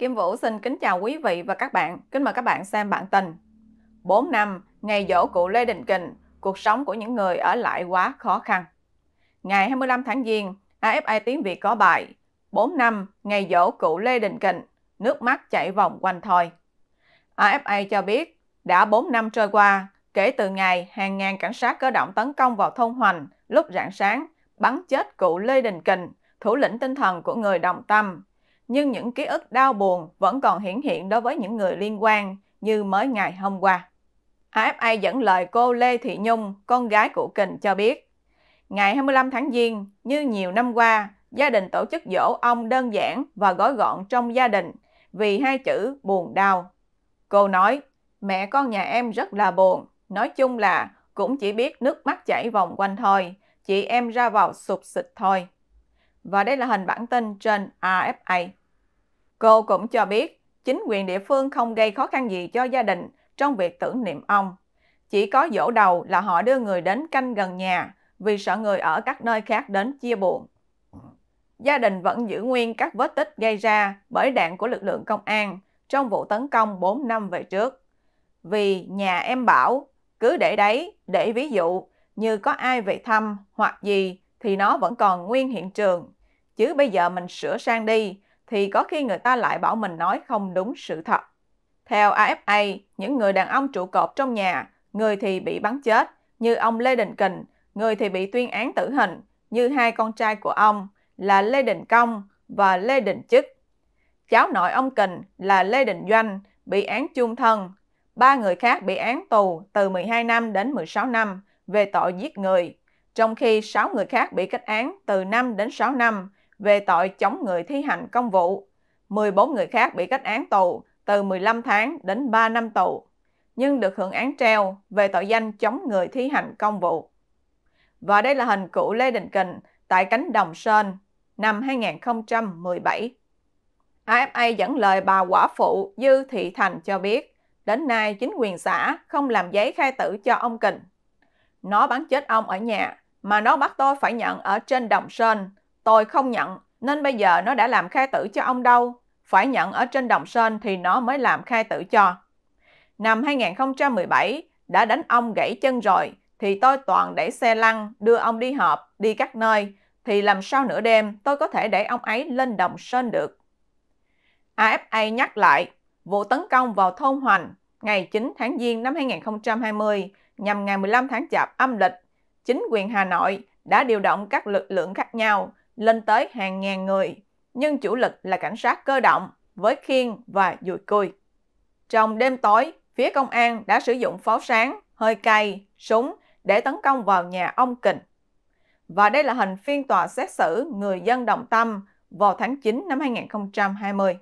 Kim Vũ xin kính chào quý vị và các bạn. Kính mời các bạn xem bản tin. 4 năm, ngày dỗ cụ Lê Đình Kình, cuộc sống của những người ở lại quá khó khăn. Ngày 25 tháng Giêng, AFI Tiếng Việt có bài 4 năm, ngày dỗ cụ Lê Đình Kình, nước mắt chảy vòng quanh thôi. AFA cho biết, đã 4 năm trôi qua, kể từ ngày hàng ngàn cảnh sát cơ động tấn công vào thôn Hoành lúc rạng sáng, bắn chết cụ Lê Đình Kình, thủ lĩnh tinh thần của người đồng tâm, nhưng những ký ức đau buồn vẫn còn hiển hiện đối với những người liên quan như mới ngày hôm qua. AFA dẫn lời cô Lê Thị Nhung, con gái của Kình cho biết, ngày 25 tháng Giêng, như nhiều năm qua, gia đình tổ chức dỗ ông đơn giản và gói gọn trong gia đình vì hai chữ buồn đau. Cô nói, mẹ con nhà em rất là buồn, nói chung là cũng chỉ biết nước mắt chảy vòng quanh thôi, chị em ra vào sụp xịt thôi. Và đây là hình bản tin trên AFA. Cô cũng cho biết chính quyền địa phương không gây khó khăn gì cho gia đình trong việc tưởng niệm ông. Chỉ có dỗ đầu là họ đưa người đến canh gần nhà vì sợ người ở các nơi khác đến chia buồn. Gia đình vẫn giữ nguyên các vết tích gây ra bởi đạn của lực lượng công an trong vụ tấn công 4 năm về trước. Vì nhà em bảo, cứ để đấy, để ví dụ như có ai về thăm hoặc gì thì nó vẫn còn nguyên hiện trường. Chứ bây giờ mình sửa sang đi, thì có khi người ta lại bảo mình nói không đúng sự thật. Theo AFA, những người đàn ông trụ cột trong nhà, người thì bị bắn chết, như ông Lê Đình Kình, người thì bị tuyên án tử hình, như hai con trai của ông là Lê Đình Công và Lê Đình Chức. Cháu nội ông Kình là Lê Đình Doanh bị án chung thân, ba người khác bị án tù từ 12 năm đến 16 năm về tội giết người, trong khi sáu người khác bị kết án từ 5 đến 6 năm về tội chống người thi hành công vụ. 14 người khác bị kết án tù từ 15 tháng đến 3 năm tù, nhưng được hưởng án treo về tội danh chống người thi hành công vụ. Và đây là hình cũ Lê Đình Kình tại cánh đồng Sơn năm 2017. AFA dẫn lời bà quả phụ Dư Thị Thành cho biết, đến nay chính quyền xã không làm giấy khai tử cho ông Kình. Nó bắn chết ông ở nhà, mà nó bắt tôi phải nhận ở trên đồng Sơn Tôi không nhận, nên bây giờ nó đã làm khai tử cho ông đâu. Phải nhận ở trên Đồng Sơn thì nó mới làm khai tử cho. Năm 2017, đã đánh ông gãy chân rồi, thì tôi toàn để xe lăn, đưa ông đi họp, đi các nơi, thì làm sao nửa đêm tôi có thể để ông ấy lên Đồng Sơn được. AFA nhắc lại, vụ tấn công vào thôn Hoành ngày 9 tháng Giêng năm 2020 nhằm ngày 15 tháng Chạp âm lịch, chính quyền Hà Nội đã điều động các lực lượng khác nhau lên tới hàng ngàn người, nhưng chủ lực là cảnh sát cơ động với khiên và dùi cui. Trong đêm tối, phía công an đã sử dụng pháo sáng, hơi cay, súng để tấn công vào nhà ông Kình. Và đây là hình phiên tòa xét xử người dân đồng tâm vào tháng 9 năm 2020.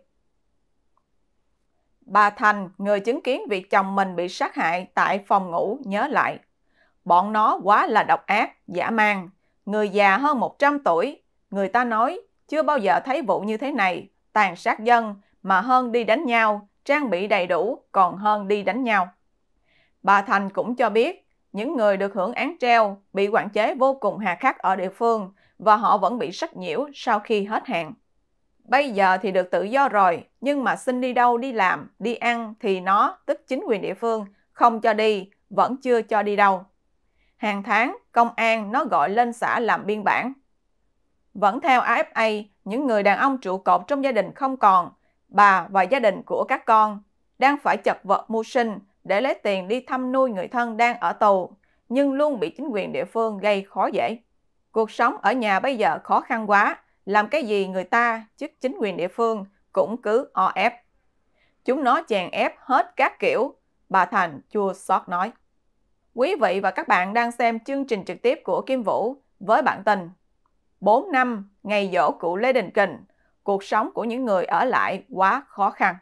Bà Thành, người chứng kiến việc chồng mình bị sát hại tại phòng ngủ, nhớ lại. Bọn nó quá là độc ác, dã man. Người già hơn 100 tuổi, Người ta nói chưa bao giờ thấy vụ như thế này, tàn sát dân mà hơn đi đánh nhau, trang bị đầy đủ còn hơn đi đánh nhau. Bà Thành cũng cho biết những người được hưởng án treo bị quản chế vô cùng hà khắc ở địa phương và họ vẫn bị sách nhiễu sau khi hết hạn. Bây giờ thì được tự do rồi, nhưng mà xin đi đâu đi làm, đi ăn thì nó, tức chính quyền địa phương, không cho đi, vẫn chưa cho đi đâu. Hàng tháng, công an nó gọi lên xã làm biên bản, vẫn theo AFA, những người đàn ông trụ cột trong gia đình không còn, bà và gia đình của các con đang phải chật vật mưu sinh để lấy tiền đi thăm nuôi người thân đang ở tù, nhưng luôn bị chính quyền địa phương gây khó dễ. Cuộc sống ở nhà bây giờ khó khăn quá, làm cái gì người ta, chứ chính quyền địa phương cũng cứ o ép. Chúng nó chèn ép hết các kiểu, bà Thành chua xót nói. Quý vị và các bạn đang xem chương trình trực tiếp của Kim Vũ với bản tình 4 năm ngày dỗ cụ Lê Đình Kình, cuộc sống của những người ở lại quá khó khăn.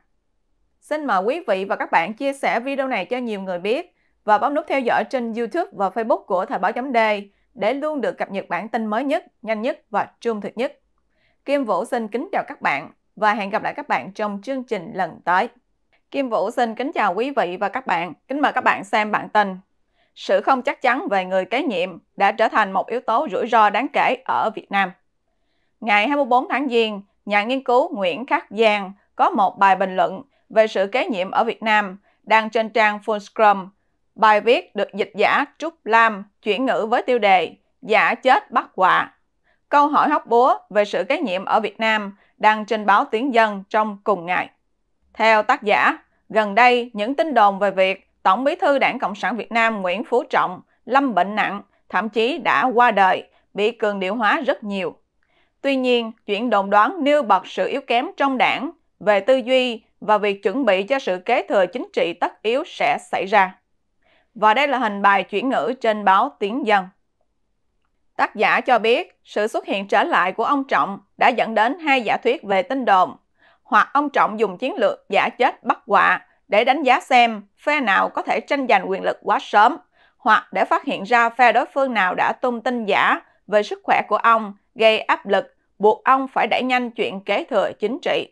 Xin mời quý vị và các bạn chia sẻ video này cho nhiều người biết và bấm nút theo dõi trên YouTube và Facebook của Thời báo chấm để luôn được cập nhật bản tin mới nhất, nhanh nhất và trung thực nhất. Kim Vũ xin kính chào các bạn và hẹn gặp lại các bạn trong chương trình lần tới. Kim Vũ xin kính chào quý vị và các bạn. Kính mời các bạn xem bản tin sự không chắc chắn về người kế nhiệm đã trở thành một yếu tố rủi ro đáng kể ở Việt Nam. Ngày 24 tháng Giêng, nhà nghiên cứu Nguyễn Khắc Giang có một bài bình luận về sự kế nhiệm ở Việt Nam đăng trên trang Full Scrum. Bài viết được dịch giả Trúc Lam chuyển ngữ với tiêu đề Giả chết bắt quả. Câu hỏi hóc búa về sự kế nhiệm ở Việt Nam đăng trên báo Tiếng Dân trong cùng ngày. Theo tác giả, gần đây những tin đồn về việc Tổng bí thư Đảng Cộng sản Việt Nam Nguyễn Phú Trọng lâm bệnh nặng, thậm chí đã qua đời, bị cường điệu hóa rất nhiều. Tuy nhiên, chuyện đồn đoán nêu bật sự yếu kém trong đảng về tư duy và việc chuẩn bị cho sự kế thừa chính trị tất yếu sẽ xảy ra. Và đây là hình bài chuyển ngữ trên báo Tiếng Dân. Tác giả cho biết sự xuất hiện trở lại của ông Trọng đã dẫn đến hai giả thuyết về tin đồn, hoặc ông Trọng dùng chiến lược giả chết bắt quạ để đánh giá xem phe nào có thể tranh giành quyền lực quá sớm hoặc để phát hiện ra phe đối phương nào đã tung tin giả về sức khỏe của ông gây áp lực buộc ông phải đẩy nhanh chuyện kế thừa chính trị.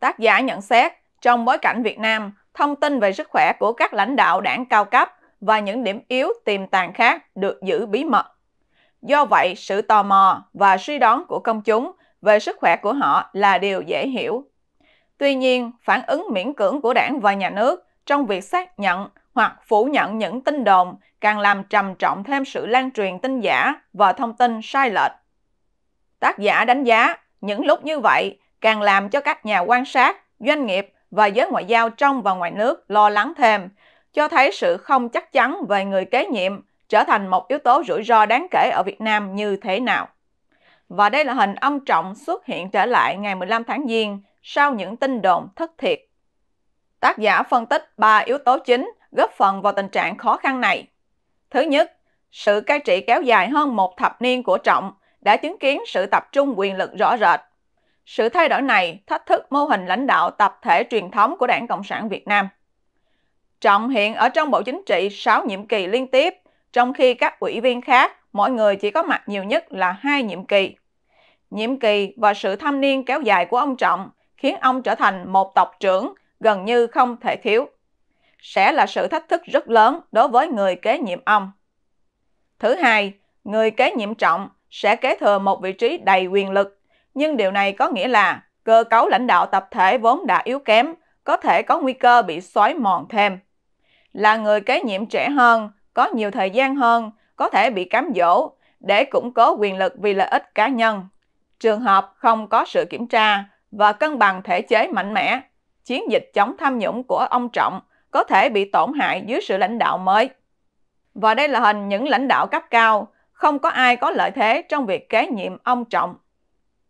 Tác giả nhận xét, trong bối cảnh Việt Nam, thông tin về sức khỏe của các lãnh đạo đảng cao cấp và những điểm yếu tiềm tàng khác được giữ bí mật. Do vậy, sự tò mò và suy đoán của công chúng về sức khỏe của họ là điều dễ hiểu. Tuy nhiên, phản ứng miễn cưỡng của đảng và nhà nước trong việc xác nhận hoặc phủ nhận những tin đồn càng làm trầm trọng thêm sự lan truyền tin giả và thông tin sai lệch. Tác giả đánh giá, những lúc như vậy càng làm cho các nhà quan sát, doanh nghiệp và giới ngoại giao trong và ngoài nước lo lắng thêm, cho thấy sự không chắc chắn về người kế nhiệm trở thành một yếu tố rủi ro đáng kể ở Việt Nam như thế nào. Và đây là hình ông Trọng xuất hiện trở lại ngày 15 tháng Giêng sau những tin đồn thất thiệt. Tác giả phân tích 3 yếu tố chính góp phần vào tình trạng khó khăn này. Thứ nhất, sự cai trị kéo dài hơn một thập niên của Trọng đã chứng kiến sự tập trung quyền lực rõ rệt. Sự thay đổi này thách thức mô hình lãnh đạo tập thể truyền thống của Đảng Cộng sản Việt Nam. Trọng hiện ở trong Bộ Chính trị 6 nhiệm kỳ liên tiếp, trong khi các ủy viên khác mỗi người chỉ có mặt nhiều nhất là hai nhiệm kỳ. Nhiệm kỳ và sự thâm niên kéo dài của ông Trọng khiến ông trở thành một tộc trưởng gần như không thể thiếu. Sẽ là sự thách thức rất lớn đối với người kế nhiệm ông. Thứ hai, người kế nhiệm trọng sẽ kế thừa một vị trí đầy quyền lực, nhưng điều này có nghĩa là cơ cấu lãnh đạo tập thể vốn đã yếu kém có thể có nguy cơ bị xói mòn thêm. Là người kế nhiệm trẻ hơn, có nhiều thời gian hơn, có thể bị cám dỗ để củng cố quyền lực vì lợi ích cá nhân. Trường hợp không có sự kiểm tra, và cân bằng thể chế mạnh mẽ, chiến dịch chống tham nhũng của ông Trọng có thể bị tổn hại dưới sự lãnh đạo mới. Và đây là hình những lãnh đạo cấp cao, không có ai có lợi thế trong việc kế nhiệm ông Trọng.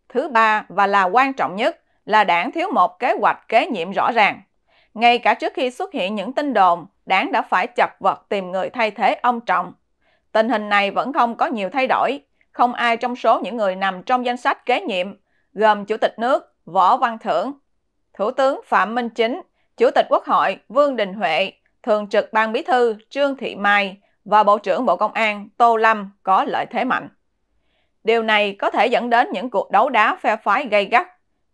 Thứ ba và là quan trọng nhất là đảng thiếu một kế hoạch kế nhiệm rõ ràng. Ngay cả trước khi xuất hiện những tin đồn, đảng đã phải chật vật tìm người thay thế ông Trọng. Tình hình này vẫn không có nhiều thay đổi, không ai trong số những người nằm trong danh sách kế nhiệm, gồm Chủ tịch nước, Võ Văn Thưởng, Thủ tướng Phạm Minh Chính, Chủ tịch Quốc hội Vương Đình Huệ, Thường trực Ban Bí thư Trương Thị Mai và Bộ trưởng Bộ Công an Tô Lâm có lợi thế mạnh. Điều này có thể dẫn đến những cuộc đấu đá phe phái gay gắt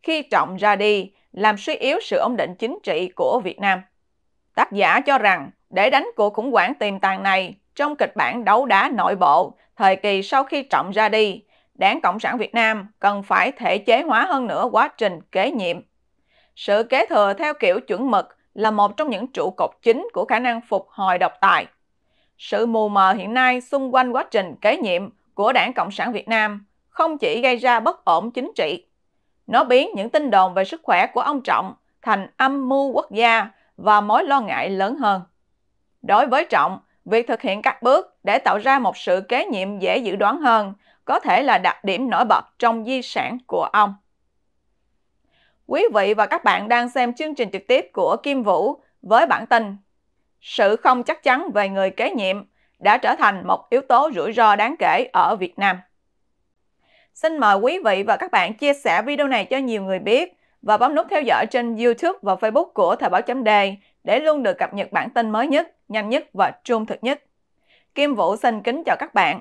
khi trọng ra đi làm suy yếu sự ổn định chính trị của Việt Nam. Tác giả cho rằng để đánh cuộc khủng hoảng tiềm tàng này trong kịch bản đấu đá nội bộ thời kỳ sau khi trọng ra đi Đảng Cộng sản Việt Nam cần phải thể chế hóa hơn nữa quá trình kế nhiệm. Sự kế thừa theo kiểu chuẩn mực là một trong những trụ cột chính của khả năng phục hồi độc tài. Sự mù mờ hiện nay xung quanh quá trình kế nhiệm của Đảng Cộng sản Việt Nam không chỉ gây ra bất ổn chính trị, nó biến những tin đồn về sức khỏe của ông Trọng thành âm mưu quốc gia và mối lo ngại lớn hơn. Đối với Trọng, việc thực hiện các bước để tạo ra một sự kế nhiệm dễ dự đoán hơn có thể là đặc điểm nổi bật trong di sản của ông. Quý vị và các bạn đang xem chương trình trực tiếp của Kim Vũ với bản tin Sự không chắc chắn về người kế nhiệm đã trở thành một yếu tố rủi ro đáng kể ở Việt Nam. Xin mời quý vị và các bạn chia sẻ video này cho nhiều người biết và bấm nút theo dõi trên YouTube và Facebook của Thời báo chấm đề để luôn được cập nhật bản tin mới nhất, nhanh nhất và trung thực nhất. Kim Vũ xin kính chào các bạn